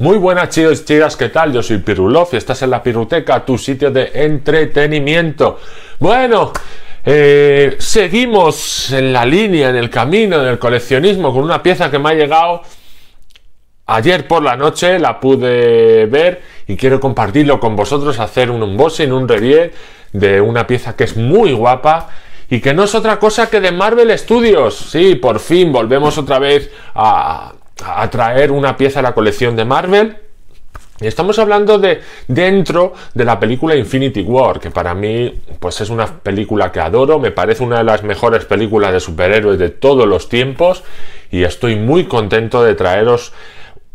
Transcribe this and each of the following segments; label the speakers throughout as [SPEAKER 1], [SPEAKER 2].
[SPEAKER 1] Muy buenas chicos, chicas, ¿qué tal? Yo soy Pirulov y estás en la Piruteca, tu sitio de entretenimiento. Bueno, eh, seguimos en la línea, en el camino, en el coleccionismo con una pieza que me ha llegado ayer por la noche, la pude ver y quiero compartirlo con vosotros, hacer un unboxing, un review de una pieza que es muy guapa y que no es otra cosa que de Marvel Studios. Sí, por fin volvemos otra vez a ...a traer una pieza a la colección de Marvel. Y Estamos hablando de dentro de la película Infinity War, que para mí pues es una película que adoro, me parece una de las mejores películas de superhéroes de todos los tiempos y estoy muy contento de traeros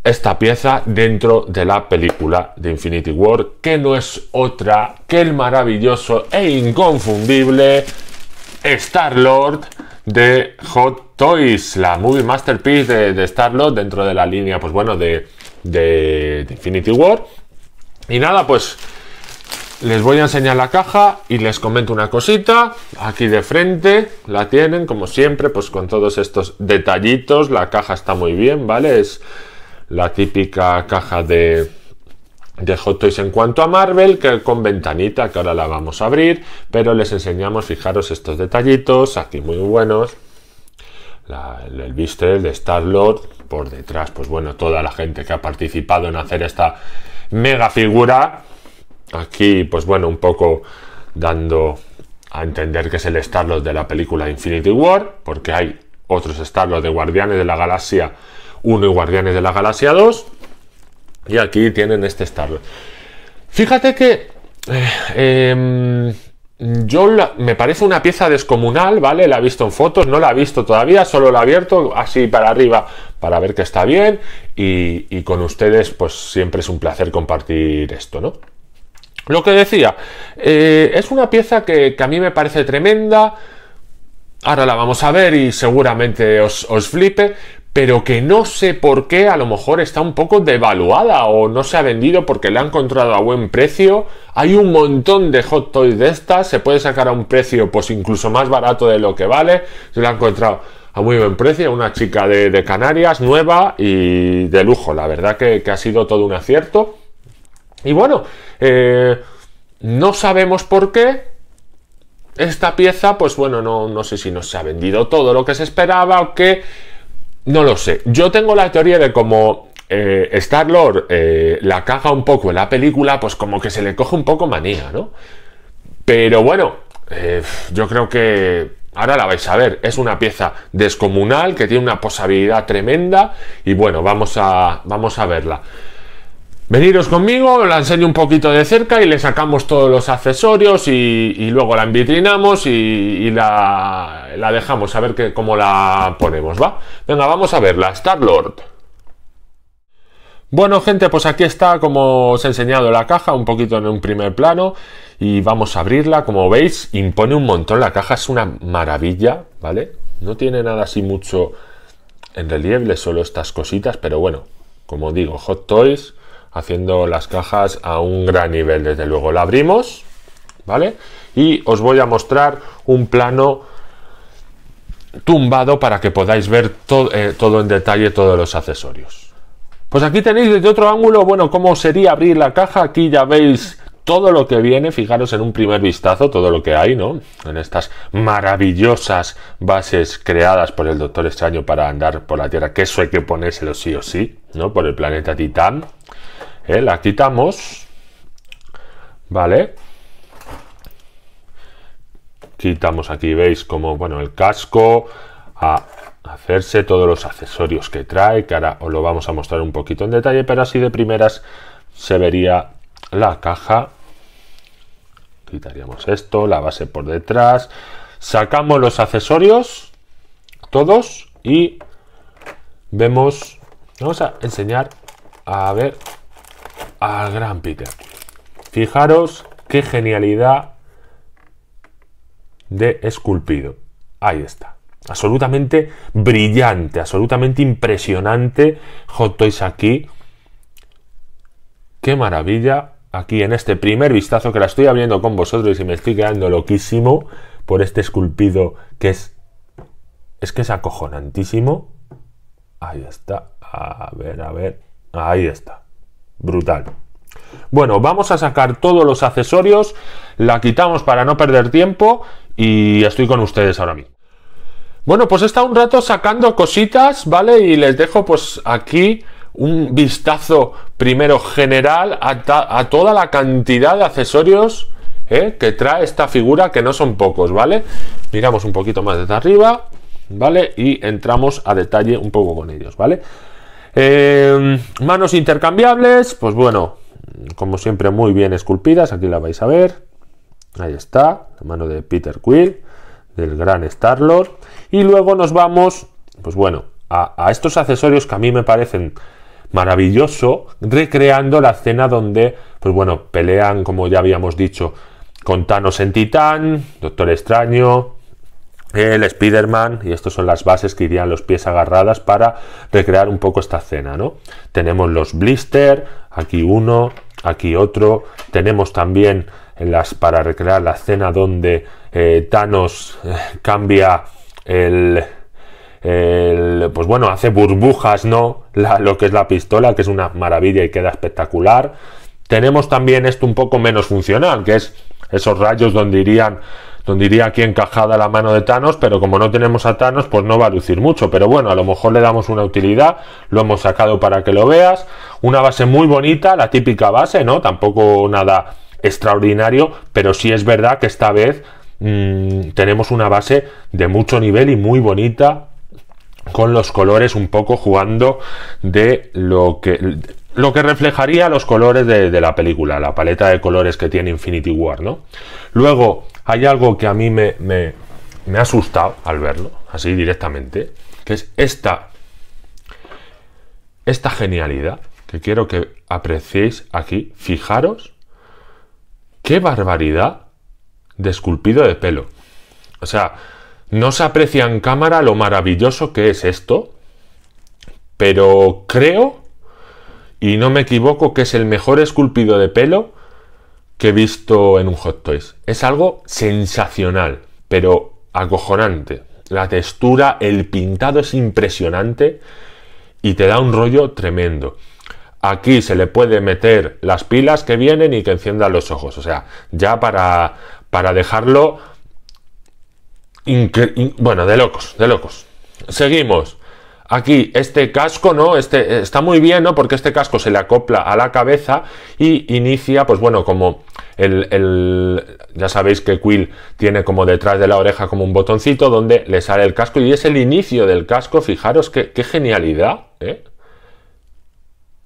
[SPEAKER 1] esta pieza dentro de la película de Infinity War, que no es otra que el maravilloso e inconfundible Star-Lord de Hot Toys, la movie masterpiece de, de Star-Lord dentro de la línea, pues bueno, de, de Infinity War. Y nada, pues les voy a enseñar la caja y les comento una cosita. Aquí de frente la tienen, como siempre, pues con todos estos detallitos. La caja está muy bien, ¿vale? Es la típica caja de de Hot en cuanto a Marvel, que con ventanita, que ahora la vamos a abrir, pero les enseñamos, fijaros, estos detallitos, aquí muy buenos. el, el de Star-Lord, por detrás, pues bueno, toda la gente que ha participado en hacer esta mega figura. Aquí, pues bueno, un poco dando a entender que es el Star-Lord de la película Infinity War, porque hay otros Star-Lord de Guardianes de la Galaxia 1 y Guardianes de la Galaxia 2. Y aquí tienen este Starlet. Fíjate que eh, em, yo me parece una pieza descomunal, ¿vale? La he visto en fotos, no la he visto todavía, solo la he abierto así para arriba para ver que está bien y, con ustedes pues siempre es un placer compartir esto, ¿no? Lo que decía, eh, es una pieza que, a mí me parece tremenda, ahora la vamos a ver y seguramente os, os flipe, pero que no sé por qué a lo mejor está un poco devaluada o no se ha vendido porque la han encontrado a buen precio. Hay un montón de hot toys de estas, se puede sacar a un precio pues incluso más barato de lo que vale. ...se la ha encontrado a muy buen precio, una chica de, Canarias, nueva y de lujo. La verdad que, ha sido todo un acierto. Y bueno, eh, no sabemos por qué, esta pieza, pues bueno, no, no, sé si no se ha vendido todo lo que se esperaba o que no lo sé. Yo tengo la teoría de como eh, Star-Lord eh, la caga un poco en la película, pues como que se le coge un poco manía, ¿no? Pero bueno, eh, yo creo que ahora la vais a ver. Es una pieza descomunal que tiene una posibilidad tremenda y bueno, vamos a, vamos a verla. Veniros conmigo, la enseño un poquito de cerca y le sacamos todos los accesorios y, luego la envitrinamos y, la, dejamos a ver cómo la ponemos, ¿va? Venga, vamos a verla, Star-Lord. Bueno gente, pues aquí está como os he enseñado la caja, un poquito en un primer plano y vamos a abrirla, como veis impone un montón, la caja es una maravilla, ¿vale? No tiene nada así mucho en relieve, solo estas cositas, pero bueno, como digo, Hot Toys haciendo las cajas a un gran nivel, desde luego. La abrimos, ¿vale? Y os voy a mostrar un plano tumbado para que podáis ver eh, todo en detalle todos los accesorios. Pues aquí tenéis desde otro ángulo, bueno, cómo sería abrir la caja. Aquí ya veis todo lo que viene, fijaros en un primer vistazo, todo lo que hay, ¿no? En estas maravillosas bases creadas por el Doctor Extraño para andar por la Tierra, que eso hay que ponérselo sí o sí, ¿no? Por el planeta Titán, eh, la quitamos, ¿vale? Quitamos aquí, veis como, bueno, el casco, a hacerse todos los accesorios que trae, que ahora os lo vamos a mostrar un poquito en detalle, pero así de primeras se vería la caja. Quitaríamos esto, la base por detrás, sacamos los accesorios, todos, y vemos, vamos a enseñar a ver al gran Peter. Fijaros qué genialidad de esculpido. Ahí está. Absolutamente brillante, absolutamente impresionante Hot aquí. Qué maravilla aquí en este primer vistazo que la estoy abriendo con vosotros y me estoy quedando loquísimo por este esculpido que es es que es acojonantísimo. Ahí está. A ver, a ver. Ahí está. Brutal. Bueno, vamos a sacar todos los accesorios, la quitamos para no perder tiempo y estoy con ustedes ahora mismo. Bueno, pues he estado un rato sacando cositas, ¿vale? Y les dejo pues aquí un vistazo primero general a, toda la cantidad de accesorios ¿eh? que trae esta figura, que no son pocos, ¿vale? Miramos un poquito más desde arriba, ¿vale? Y entramos a detalle un poco con ellos, ¿vale? vale Em, manos intercambiables, pues bueno, como siempre muy bien esculpidas, aquí la vais a ver. Ahí está, la mano de Peter Quill, del gran Star-Lord. Y luego nos vamos, pues bueno, a, a, estos accesorios que a mí me parecen maravilloso, recreando la escena donde, pues bueno, pelean, como ya habíamos dicho, con Thanos en Titán, Doctor Extraño, el Spider-Man, y estas son las bases que irían los pies agarradas para recrear un poco esta escena, ¿no? Tenemos los blister, aquí uno, aquí otro, tenemos también las para recrear la escena donde eh, Thanos eh, cambia el, pues bueno, hace burbujas, ¿no? lo que es la pistola, que es una maravilla y queda espectacular. Tenemos también esto un poco menos funcional, que es esos rayos donde irían donde iría aquí encajada la mano de Thanos, pero como no tenemos a Thanos, pues no va a lucir mucho. Pero bueno, a lo mejor le damos una utilidad, lo hemos sacado para que lo veas. Una base muy bonita, la típica base, ¿no? Tampoco nada extraordinario, pero sí es verdad que esta vez mm, tenemos una base de mucho nivel y muy bonita, con los colores un poco jugando de lo que lo que reflejaría los colores de, la película, la paleta de colores que tiene Infinity War, ¿no? Luego, hay algo que a mí me, ha asustado al verlo, así directamente, que es esta, esta genialidad que quiero que apreciéis aquí. Fijaros qué barbaridad de esculpido de pelo. O sea, no se aprecia en cámara lo maravilloso que es esto, pero creo y no me equivoco que es el mejor esculpido de pelo que he visto en un Hot Toys. Es algo sensacional, pero acojonante. La textura, el pintado es impresionante y te da un rollo tremendo. Aquí se le puede meter las pilas que vienen y que enciendan los ojos. O sea, ya para, para dejarlo... bueno, de locos, de locos. Seguimos aquí este casco, ¿no? Este eh, está muy bien, ¿no? Porque este casco se le acopla a la cabeza y inicia, pues bueno, como el, ya sabéis que Quill tiene como detrás de la oreja como un botoncito donde le sale el casco y es el inicio del casco, fijaros qué genialidad, ¿eh?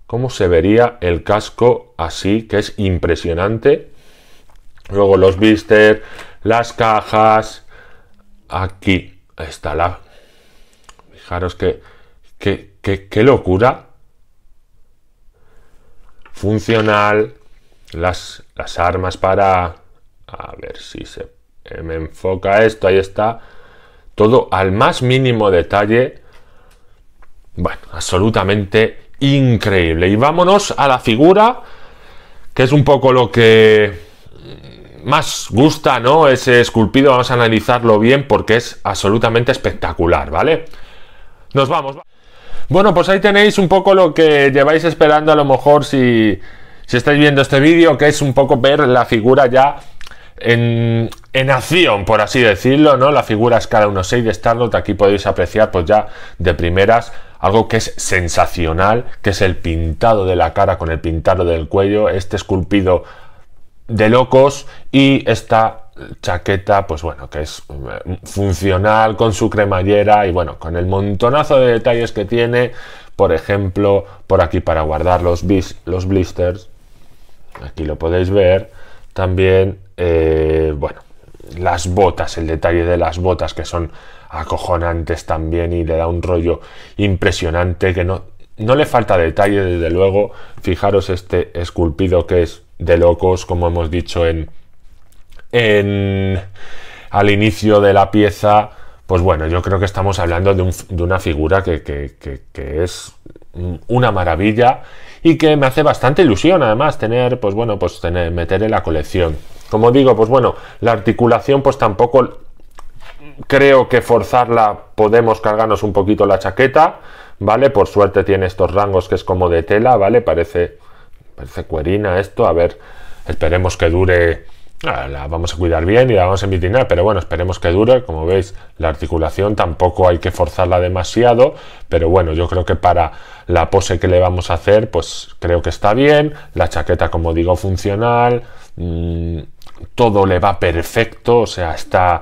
[SPEAKER 1] Cómo se vería el casco así, que es impresionante. Luego los blister, las cajas, aquí está la Fijaros que, locura. Funcional, las, las armas para... A ver si se me enfoca esto, ahí está. Todo al más mínimo detalle. Bueno, absolutamente increíble. Y vámonos a la figura, que es un poco lo que más gusta, ¿no? Ese esculpido, vamos a analizarlo bien porque es absolutamente espectacular, ¿vale? Nos vamos. Bueno, pues ahí tenéis un poco lo que lleváis esperando a lo mejor si, estáis viendo este vídeo, que es un poco ver la figura ya en, acción, por así decirlo, ¿no? La figura escala 1-6 de Starlord, aquí podéis apreciar pues ya de primeras algo que es sensacional, que es el pintado de la cara con el pintado del cuello, este esculpido de locos y esta chaqueta, pues bueno, que es eh, funcional con su cremallera y bueno, con el montonazo de detalles que tiene, por ejemplo, por aquí para guardar los, bis, los blisters, aquí lo podéis ver, también, eh, bueno, las botas, el detalle de las botas que son acojonantes también y le da un rollo impresionante que no, no le falta detalle, desde luego, fijaros este esculpido que es de locos, como hemos dicho en al inicio de la pieza, pues bueno, yo creo que estamos hablando de, una figura que, es una maravilla y que me hace bastante ilusión además tener, pues bueno, pues tener, meter en la colección. Como digo, pues bueno, la articulación pues tampoco creo que forzarla podemos cargarnos un poquito la chaqueta, ¿vale? Por suerte tiene estos rangos que es como de tela, ¿vale? Parece, parece cuerina esto, a ver, esperemos que dure Ah, la vamos a cuidar bien y la vamos a envitinar, pero bueno, esperemos que dure. Como veis, la articulación tampoco hay que forzarla demasiado, pero bueno, yo creo que para la pose que le vamos a hacer, pues creo que está bien. La chaqueta, como digo, funcional, mm, todo le va perfecto, o sea, está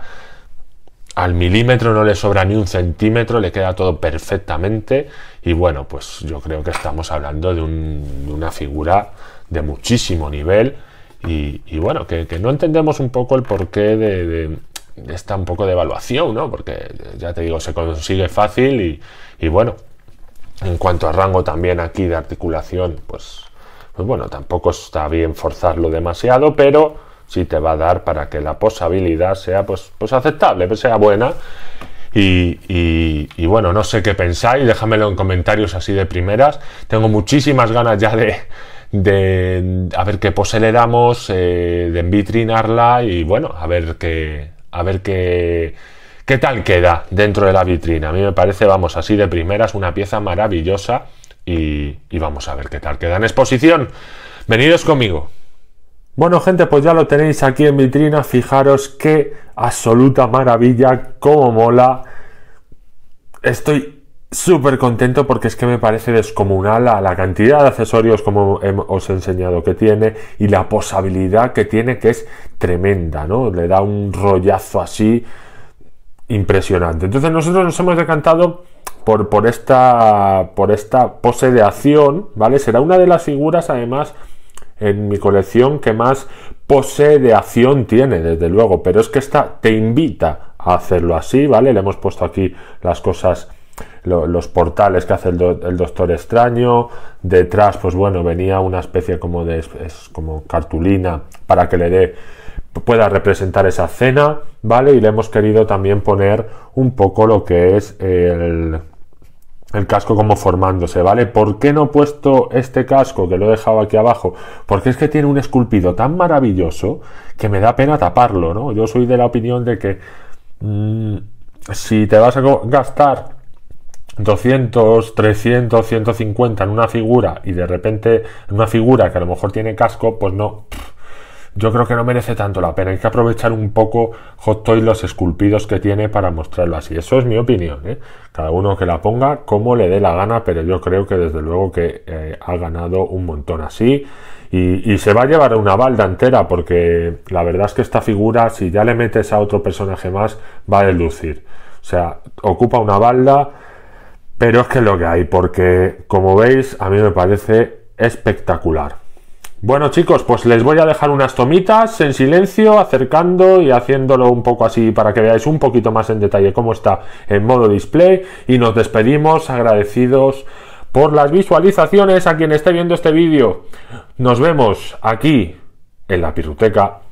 [SPEAKER 1] al milímetro, no le sobra ni un centímetro, le queda todo perfectamente. Y bueno, pues yo creo que estamos hablando de una figura de muchísimo nivel y, bueno, que, no entendemos un poco el porqué de, esta un poco de evaluación, ¿no? Porque ya te digo, se consigue fácil y, bueno, en cuanto a rango también aquí de articulación, pues, pues bueno, tampoco está bien forzarlo demasiado, pero sí te va a dar para que la posibilidad sea pues, pues aceptable, sea buena. y, y, bueno, no sé qué pensáis, déjamelo en comentarios así de primeras. Tengo muchísimas ganas ya de, de a ver qué pose le damos, eh, de envitrinarla y bueno, a ver qué, a ver qué, qué tal queda dentro de la vitrina. A mí me parece, vamos, así de primeras, una pieza maravillosa y, y vamos a ver qué tal queda en exposición. Venidos conmigo. Bueno gente, pues ya lo tenéis aquí en vitrina, fijaros qué absoluta maravilla, cómo mola. Estoy súper contento porque es que me parece descomunal la cantidad de accesorios como os he enseñado que tiene y la posibilidad que tiene que es tremenda, ¿no? Le da un rollazo así impresionante. Entonces nosotros nos hemos decantado por, por, esta, por esta pose de acción, ¿vale? Será una de las figuras además en mi colección que más pose de acción tiene, desde luego, pero es que esta te invita a hacerlo así, ¿vale? Le hemos puesto aquí las cosas los portales que hace el, Doctor Extraño. Detrás, pues bueno, venía una especie como de como cartulina para que le dé pueda representar esa escena, ¿vale? Y le hemos querido también poner un poco lo que es el, el casco como formándose, ¿vale? ¿Por qué no he puesto este casco que lo he dejado aquí abajo? Porque es que tiene un esculpido tan maravilloso que me da pena taparlo, ¿no? Yo soy de la opinión de que mm, si te vas a gastar 200, 300, 150 en una figura y de repente en una figura que a lo mejor tiene casco, pues no. Yo creo que no merece tanto la pena. Hay que aprovechar un poco Hot Toys los esculpidos que tiene para mostrarlo así. Eso es mi opinión. ¿eh? Cada uno que la ponga como le dé la gana, pero yo creo que desde luego que eh, ha ganado un montón así. Y, se va a llevar una balda entera porque la verdad es que esta figura, si ya le metes a otro personaje más, va a deducir. O sea, ocupa una balda pero es que lo que hay, porque como veis, a mí me parece espectacular. Bueno chicos, pues les voy a dejar unas tomitas en silencio, acercando y haciéndolo un poco así para que veáis un poquito más en detalle cómo está en modo display y nos despedimos agradecidos por las visualizaciones a quien esté viendo este vídeo. Nos vemos aquí en la Piruteca